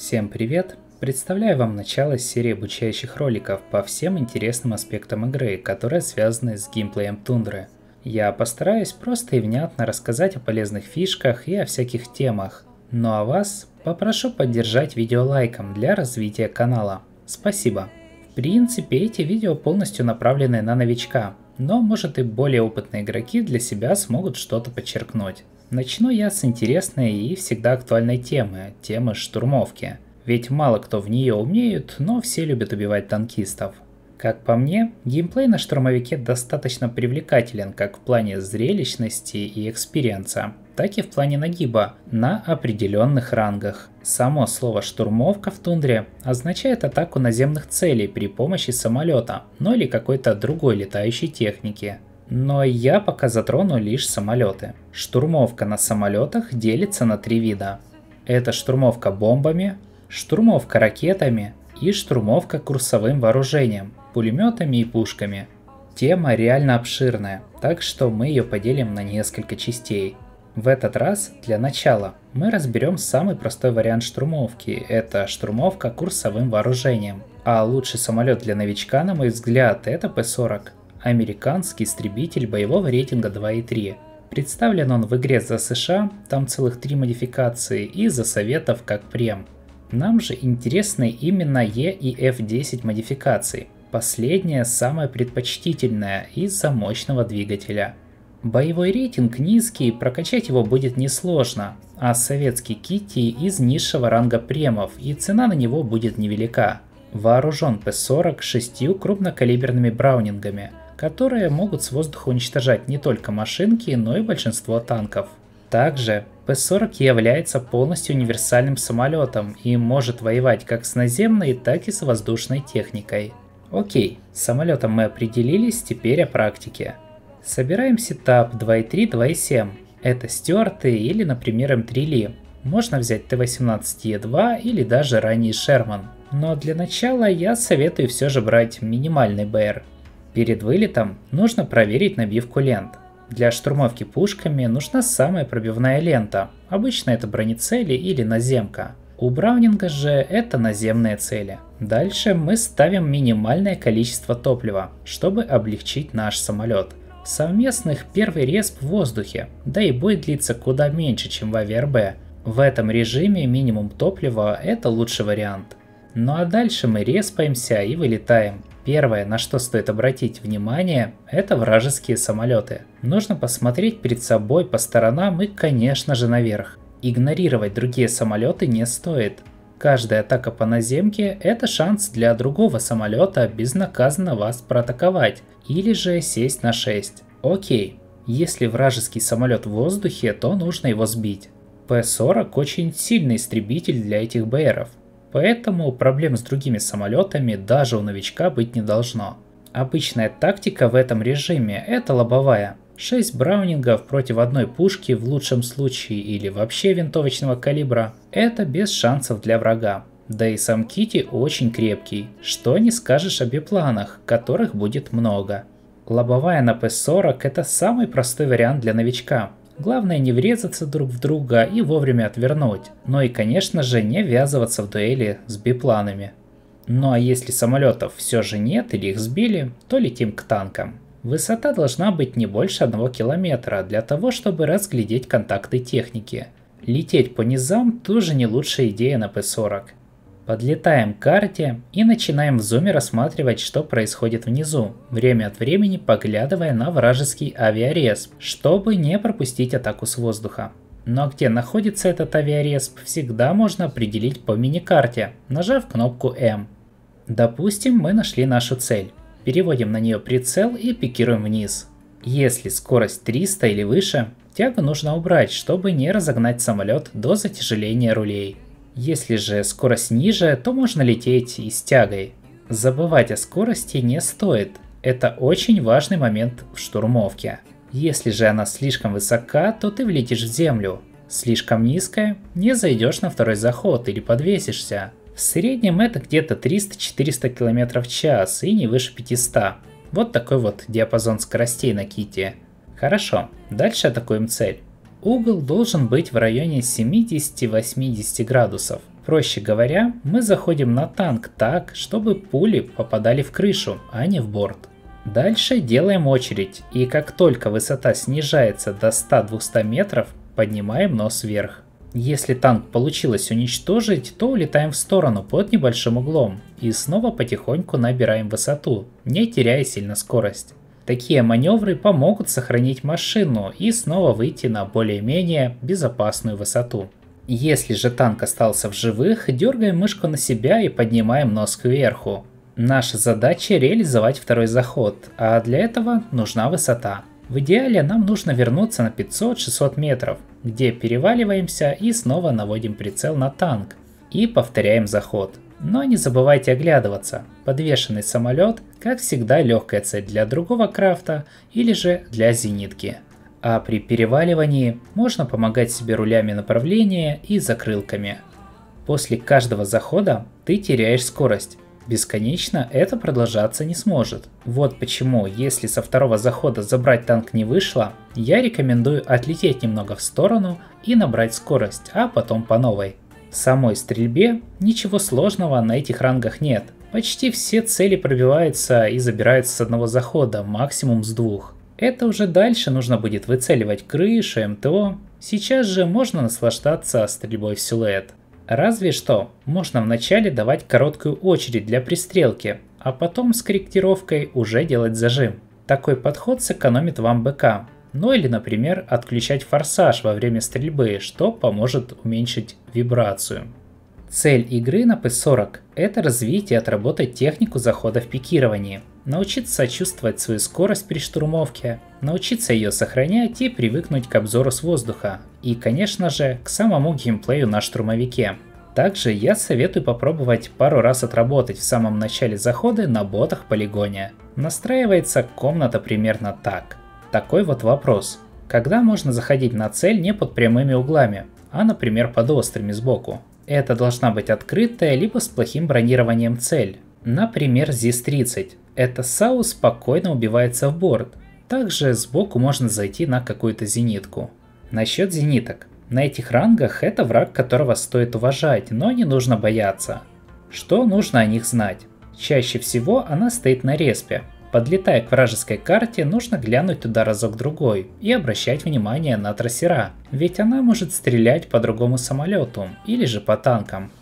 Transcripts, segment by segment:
Всем привет! Представляю вам начало серии обучающих роликов по всем интересным аспектам игры, которые связаны с геймплеем Тундры. Я постараюсь просто и внятно рассказать о полезных фишках и о всяких темах. Ну а вас попрошу поддержать видео лайком для развития канала. Спасибо! В принципе, эти видео полностью направлены на новичка, но может и более опытные игроки для себя смогут что-то подчеркнуть. Начну я с интересной и всегда актуальной темы, темы штурмовки. Ведь мало кто в нее умеет, но все любят убивать танкистов. Как по мне, геймплей на штурмовике достаточно привлекателен как в плане зрелищности и экспириенса, так и в плане нагиба на определенных рангах. Само слово «штурмовка» в тундре означает атаку наземных целей при помощи самолета, ну или какой-то другой летающей техники. Но я пока затрону лишь самолеты. Штурмовка на самолетах делится на три вида. Это штурмовка бомбами, штурмовка ракетами и штурмовка курсовым вооружением, пулеметами и пушками. Тема реально обширная, так что мы ее поделим на несколько частей. В этот раз, для начала, мы разберем самый простой вариант штурмовки – это штурмовка курсовым вооружением. А лучший самолет для новичка, на мой взгляд, это П-40 американский истребитель боевого рейтинга 2.3. Представлен он в игре за США, там целых три модификации, и за советов как прем. Нам же интересны именно E и F10 модификации, Последняя самая предпочтительная из-за мощного двигателя. Боевой рейтинг низкий, прокачать его будет несложно, а советский Кити из низшего ранга премов, и цена на него будет невелика. Вооружен П-40 шестью крупнокалиберными браунингами, которые могут с воздуха уничтожать не только машинки, но и большинство танков. Также П-40 является полностью универсальным самолетом и может воевать как с наземной, так и с воздушной техникой. Окей, с самолетом мы определились, теперь о практике. Собираем сетап 2.3, 2.7. Это стюарты или, например, М3 эм Ли. Можно взять Т-18Е2 или даже ранний Шерман. Но для начала я советую все же брать минимальный БР, Перед вылетом нужно проверить набивку лент. Для штурмовки пушками нужна самая пробивная лента, обычно это бронецели или наземка. У Браунинга же это наземные цели. Дальше мы ставим минимальное количество топлива, чтобы облегчить наш самолет. Совместных первый респ в воздухе, да и будет длиться куда меньше, чем в АВРБ. В этом режиме минимум топлива – это лучший вариант. Ну а дальше мы респаемся и вылетаем. Первое, на что стоит обратить внимание, это вражеские самолеты. Нужно посмотреть перед собой по сторонам и, конечно же, наверх. Игнорировать другие самолеты не стоит. Каждая атака по наземке – это шанс для другого самолета безнаказанно вас проатаковать или же сесть на 6. Окей, если вражеский самолет в воздухе, то нужно его сбить. П-40 очень сильный истребитель для этих БРов. Поэтому проблем с другими самолетами даже у новичка быть не должно. Обычная тактика в этом режиме – это лобовая. 6 браунингов против одной пушки в лучшем случае или вообще винтовочного калибра – это без шансов для врага. Да и сам Кити очень крепкий, что не скажешь о бипланах, которых будет много. Лобовая на П-40 это самый простой вариант для новичка, Главное не врезаться друг в друга и вовремя отвернуть. Ну и конечно же не ввязываться в дуэли с бипланами. Ну а если самолетов все же нет или их сбили, то летим к танкам. Высота должна быть не больше 1 километра для того, чтобы разглядеть контакты техники. Лететь по низам тоже не лучшая идея на p 40 Подлетаем к карте и начинаем в зуме рассматривать, что происходит внизу, время от времени поглядывая на вражеский авиаресп, чтобы не пропустить атаку с воздуха. Но где находится этот авиаресп, всегда можно определить по мини-карте, нажав кнопку M. Допустим, мы нашли нашу цель. Переводим на нее прицел и пикируем вниз. Если скорость 300 или выше, тягу нужно убрать, чтобы не разогнать самолет до затяжеления рулей. Если же скорость ниже, то можно лететь и с тягой. Забывать о скорости не стоит, это очень важный момент в штурмовке. Если же она слишком высока, то ты влетишь в землю. Слишком низкая, не зайдешь на второй заход или подвесишься. В среднем это где-то 300-400 км в час и не выше 500. Вот такой вот диапазон скоростей на Ките. Хорошо, дальше атакуем цель. Угол должен быть в районе 70-80 градусов. Проще говоря, мы заходим на танк так, чтобы пули попадали в крышу, а не в борт. Дальше делаем очередь, и как только высота снижается до 100-200 метров, поднимаем нос вверх. Если танк получилось уничтожить, то улетаем в сторону под небольшим углом и снова потихоньку набираем высоту, не теряя сильно скорость. Такие маневры помогут сохранить машину и снова выйти на более-менее безопасную высоту. Если же танк остался в живых, дергаем мышку на себя и поднимаем нос кверху. Наша задача реализовать второй заход, а для этого нужна высота. В идеале нам нужно вернуться на 500-600 метров, где переваливаемся и снова наводим прицел на танк и повторяем заход. Но не забывайте оглядываться. Подвешенный самолет, как всегда, легкая цель для другого крафта или же для зенитки. А при переваливании можно помогать себе рулями направления и закрылками. После каждого захода ты теряешь скорость. Бесконечно это продолжаться не сможет. Вот почему, если со второго захода забрать танк не вышло, я рекомендую отлететь немного в сторону и набрать скорость, а потом по новой. В самой стрельбе ничего сложного на этих рангах нет. Почти все цели пробиваются и забираются с одного захода, максимум с двух. Это уже дальше нужно будет выцеливать крыши, МТО. Сейчас же можно наслаждаться стрельбой в силуэт. Разве что можно вначале давать короткую очередь для пристрелки, а потом с корректировкой уже делать зажим. Такой подход сэкономит вам БК, ну или, например, отключать форсаж во время стрельбы, что поможет уменьшить вибрацию. Цель игры на P40 – это развить и отработать технику захода в пикирование, научиться чувствовать свою скорость при штурмовке, научиться ее сохранять и привыкнуть к обзору с воздуха, и, конечно же, к самому геймплею на штурмовике. Также я советую попробовать пару раз отработать в самом начале заходы на ботах полигоне. Настраивается комната примерно так. Такой вот вопрос. Когда можно заходить на цель не под прямыми углами, а, например, под острыми сбоку? Это должна быть открытая, либо с плохим бронированием цель. Например, ЗИС-30. Это САУ спокойно убивается в борт. Также сбоку можно зайти на какую-то зенитку. Насчет зениток. На этих рангах это враг, которого стоит уважать, но не нужно бояться. Что нужно о них знать? Чаще всего она стоит на респе, Подлетая к вражеской карте, нужно глянуть туда разок-другой и обращать внимание на трассера, ведь она может стрелять по другому самолету или же по танкам.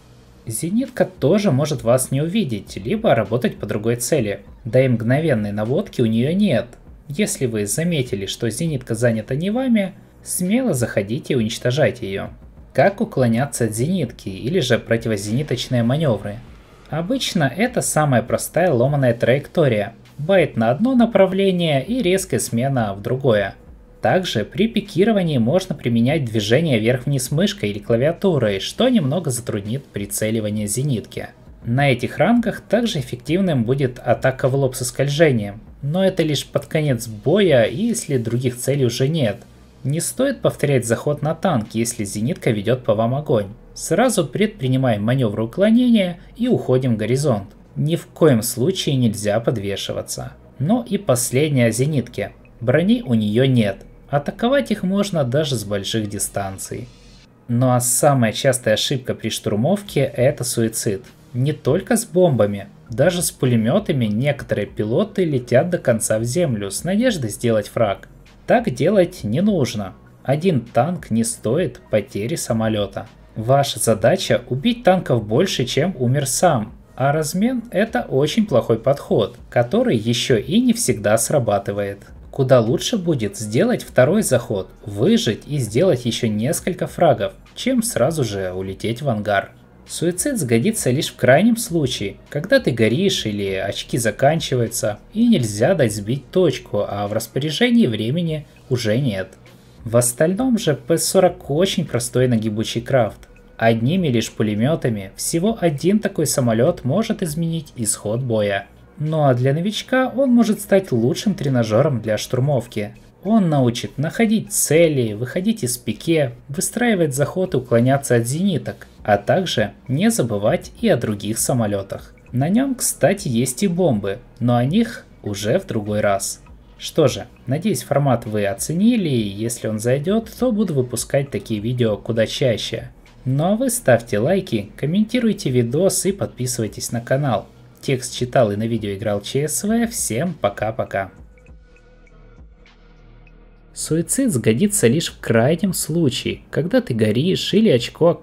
Зенитка тоже может вас не увидеть, либо работать по другой цели. Да и мгновенной наводки у нее нет. Если вы заметили, что зенитка занята не вами, смело заходите и уничтожайте ее. Как уклоняться от зенитки или же противозениточные маневры? Обычно это самая простая ломаная траектория, байт на одно направление и резкая смена в другое. Также при пикировании можно применять движение вверх-вниз мышкой или клавиатурой, что немного затруднит прицеливание зенитки. На этих рангах также эффективным будет атака в лоб со скольжением, но это лишь под конец боя, если других целей уже нет. Не стоит повторять заход на танк, если зенитка ведет по вам огонь. Сразу предпринимаем маневр уклонения и уходим в горизонт. Ни в коем случае нельзя подвешиваться. Ну и последняя о зенитке. Брони у нее нет. Атаковать их можно даже с больших дистанций. Ну а самая частая ошибка при штурмовке это суицид. Не только с бомбами, даже с пулеметами некоторые пилоты летят до конца в землю с надеждой сделать фраг. Так делать не нужно. Один танк не стоит потери самолета. Ваша задача убить танков больше, чем умер сам, а размен – это очень плохой подход, который еще и не всегда срабатывает. Куда лучше будет сделать второй заход, выжить и сделать еще несколько фрагов, чем сразу же улететь в ангар. Суицид сгодится лишь в крайнем случае, когда ты горишь или очки заканчиваются, и нельзя дать сбить точку, а в распоряжении времени уже нет. В остальном же P40 очень простой нагибучий крафт, Одними лишь пулеметами всего один такой самолет может изменить исход боя. Ну а для новичка он может стать лучшим тренажером для штурмовки. Он научит находить цели, выходить из пике, выстраивать заход и уклоняться от зениток, а также не забывать и о других самолетах. На нем, кстати, есть и бомбы, но о них уже в другой раз. Что же, надеюсь формат вы оценили, если он зайдет, то буду выпускать такие видео куда чаще. Ну а вы ставьте лайки, комментируйте видос и подписывайтесь на канал. Текст читал и на видео играл ЧСВ. Всем пока-пока. Суицид сгодится лишь в крайнем случае, когда ты горишь или очко